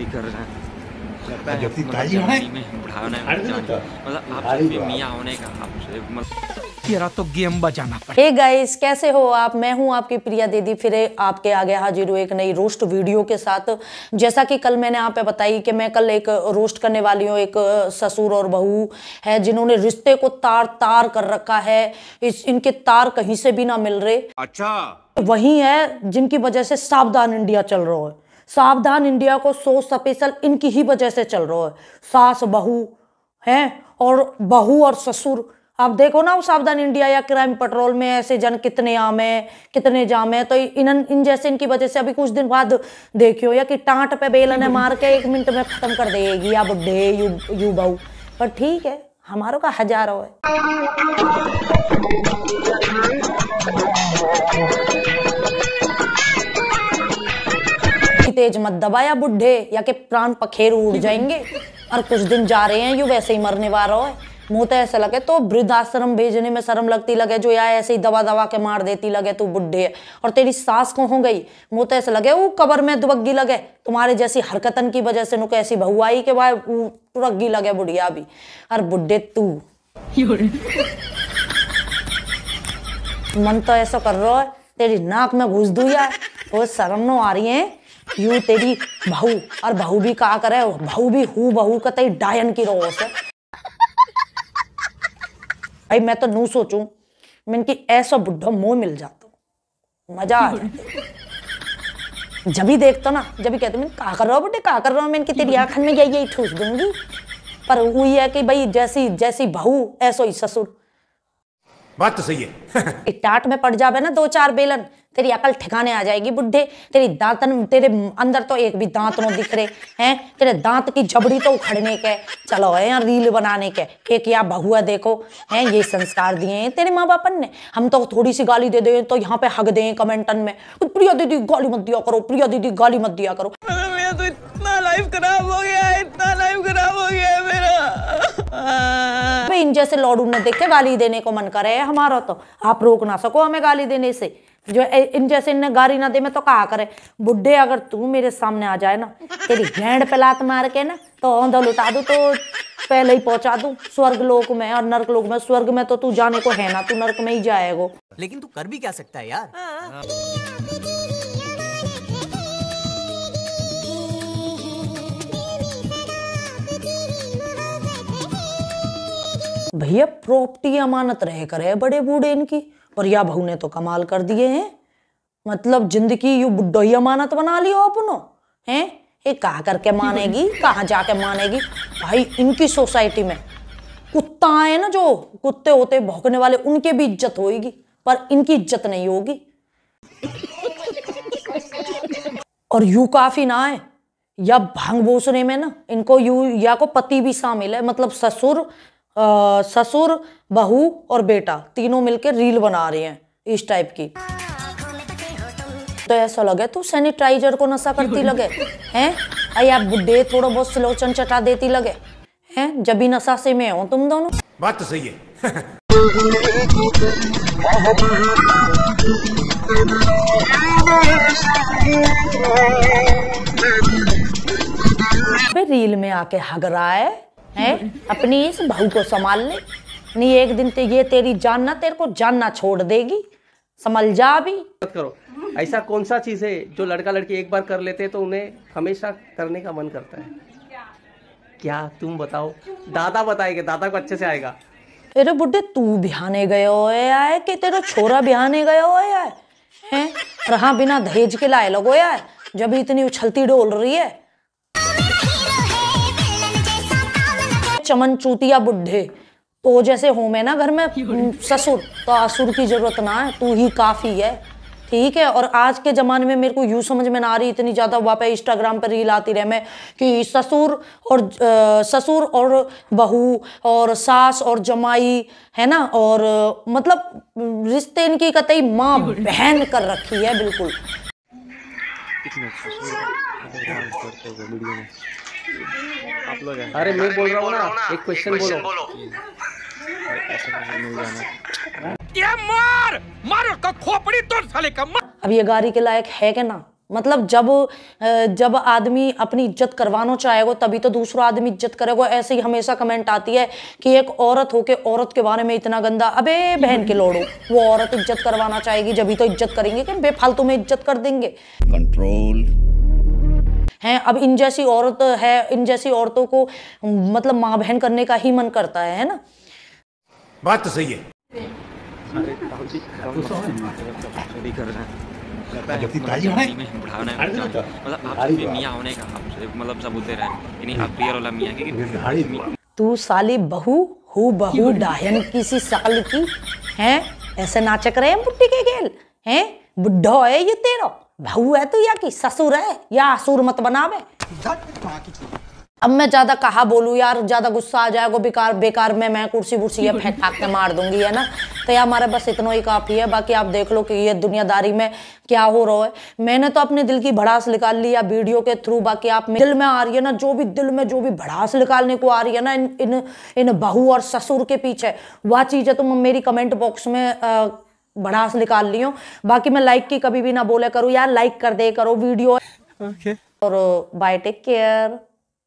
भी कर रहा है लगता है तो मतलब आपसे होने का आपसे तो गेम बजाना पड़े hey कैसे हो आप मैं हूं आपकी प्रिया दीदी फिर आपके आगे हाजिर हूँ एक नई रोस्ट वीडियो के साथ जैसा कि कल मैंने आप बताई कि मैं कल एक रोस्ट करने वाली हूँ एक ससुर और बहू है जिन्होंने रिश्ते को तार तार कर रखा है इस इनके तार कहीं से भी ना मिल रहे अच्छा वही है जिनकी वजह से सावधान इंडिया चल रहा है सावधान इंडिया को सो स्पेशल इनकी ही वजह से चल रहा है सास बहू हैं और बहू और ससुर आप देखो ना सावधान इंडिया या क्राइम पेट्रोल में ऐसे जन कितने आम है कितने जाम है तो इन इन जैसे इनकी वजह से अभी कुछ दिन बाद देखियो या कि टाट पे बेलन है मार के एक मिनट में खत्म कर देगी या बुढ़े यू यू बहू पर ठीक है हमारों का हजारों है तेज मत दबाया बुढ़े या के प्राण पखेर उड़ जाएंगे और कुछ दिन जा रहे हैं यू वैसे ही मरने वाला है मुँह तो ऐसा लगे तो वृद्धाश्रम भेजने में शर्म लगती लगे जो या ऐसे ही दबा दबा के मार देती लगे तू बुढ़े और तेरी सास को हो गई मुँह तो ऐसा लगे वो कबर में दुबग्गी लगे तुम्हारे जैसी हरकतन की वजह से नुक ऐसी बहू आई के भाई तुरग्गी लगे बुढ़िया भी और बुढ़े तू मन तो ऐसा कर रहा है तेरी नाक में घुस दू यार वो शर्म नो आ रही है यू तेरी बहू और बहू भी कहा करे बहू भी हु बहू का तई डायन की रोस से भाई मैं तो नू सोचू मैं इनकी ऐसा बुढ़ा मुंह मिल जाता मजा आ जाता जब ही देखता ना जब ही कहते मैं कहा कर रहा हूँ बेटे कहा कर रहा हूँ मैं इनकी तेरी आखन में यही यही ठूस दूंगी पर हुई है कि भाई जैसी जैसी बहू ऐसो ही ससुर बात तो सही है टाट में पड़ जावे ना दो चार बेलन तेरी अकल ठिकाने आ जाएगी बुढ़े तेरी दांतन तेरे अंदर तो एक भी दांत नो दिख रहे हैं तेरे दांत की जबड़ी तो उखड़ने के चलो है यहाँ रील बनाने के एक या बहुआ देखो हैं ये संस्कार दिए हैं तेरे माँ बापन ने हम तो थोड़ी सी गाली दे दें तो यहाँ पे हक दें कमेंटन में तो प्रिया दीदी गाली मत दिया करो प्रिया दीदी गाली मत दिया करो मेरा तो इतना लाइफ खराब हो गया इतना लाइफ खराब हो गया मेरा इन जैसे लॉडू ने देख के गाली देने को मन करे हमारा तो आप रोक ना सको हमें गाली देने से जो इन जैसे इन्हें गारी ना दे मैं तो कहा करे बुढ़े अगर तू मेरे सामने आ जाए ना तेरी गेंड पे लात मार के ना तो औंधल लुटा दू तो पहले ही पहुंचा दू स्वर्ग लोक में और नर्क लोक में स्वर्ग में तो तू जाने को है ना तू नर्क में ही जाएगा लेकिन तू कर भी क्या सकता है यार हाँ। भैया प्रॉपर्टी अमानत रह करे बड़े बूढ़े इनकी परिया बहू ने तो कमाल कर दिए हैं मतलब जिंदगी यू बुढ़ोई अमानत बना लियो अपनो हैं ये कहा करके मानेगी कहाँ जाके मानेगी भाई इनकी सोसाइटी में कुत्ता है ना जो कुत्ते होते भौंकने वाले उनके भी इज्जत होगी पर इनकी इज्जत नहीं होगी और यू काफी ना है या भांग भूसने में ना इनको यू या को पति भी शामिल है मतलब ससुर ससुर बहू और बेटा तीनों मिलकर रील बना रहे हैं इस टाइप की तो ऐसा लगे तू सैनिटाइजर को नशा करती लगे हैं अरे आप बुढ़े थोड़ा बहुत सिलोचन चटा देती लगे हैं जब भी नशा से मैं हूँ तुम दोनों बात तो सही है रील में आके हगरा है है अपनी इस भाई को संभाल ले नहीं एक दिन तो ते ये तेरी जानना तेरे को जानना छोड़ देगी संभल जा अभी करो ऐसा कौन सा चीज है जो लड़का लड़की एक बार कर लेते तो उन्हें हमेशा करने का मन करता है क्या तुम बताओ दादा बताएगा दादा को अच्छे से आएगा अरे बुढ़े तू बिहाने गए हो आए कि तेरा छोरा बिहाने गए हो आए हैं रहा बिना दहेज के लाए लगो यार जब इतनी उछलती डोल रही है चमन चूतिया बुढ़े तो जैसे हो मैं ना घर में ससुर तो आसुर की जरूरत ना है तू ही काफ़ी है ठीक है और आज के ज़माने में मेरे को यूँ समझ में ना आ रही इतनी ज़्यादा वापस इंस्टाग्राम पर रील आती रहे मैं कि ससुर और आ, ससुर और बहू और सास और जमाई है ना और मतलब रिश्ते इनकी कतई माँ बहन कर रखी है बिल्कुल अच्छा, अच्छा। आप लोग अरे मैं बोल रहा हूँ ना एक क्वेश्चन बोलो, बोलो। ये मार मारो का खोपड़ी तोड़ साले का मार अब ये गाड़ी के लायक है क्या ना मतलब जब जब आदमी अपनी इज्जत करवाना चाहेगा तभी तो दूसरा आदमी इज्जत करेगा ऐसे ही हमेशा कमेंट आती है कि एक औरत होके औरत के बारे में इतना गंदा अबे बहन के लोड़ो वो औरत इज्जत करवाना चाहेगी जब ही तो इज्जत करेंगे कि बेफालतू में इज्जत कर देंगे कंट्रोल अब इन जैसी औरत है इन जैसी औरतों को मतलब माँ बहन करने का ही मन करता है ना बात तो सही है तो तो- मतलब मतलब तू साली बहु हु बहु डाहन किसी साल की हैं ऐसे नाचक रहे हैं बुट्टी के खेल हैं बुढ़ो है ये तेरा भाऊ है तो या कि ससुर है या असुर मत बनावे अब मैं ज्यादा कहा बोलू यार ज्यादा गुस्सा आ जाएगा बेकार बेकार में मैं कुर्सी वुर्सी या फेंक फाक के मार दूंगी है ना तो यार हमारे बस इतना ही काफ़ी है बाकी आप देख लो कि ये दुनियादारी में क्या हो रहा है मैंने तो अपने दिल की भड़ास निकाल ली या वीडियो के थ्रू बाकी आप दिल में आ रही है ना जो भी दिल में जो भी भड़ास निकालने को आ रही है ना इन इन इन बहू और ससुर के पीछे वह चीज़ें तुम तो मेरी कमेंट बॉक्स में आ, भड़ास निकाल ली हूँ बाकी मैं लाइक की कभी भी ना बोला करूँ यार लाइक कर दे करो वीडियो और बाय टेक केयर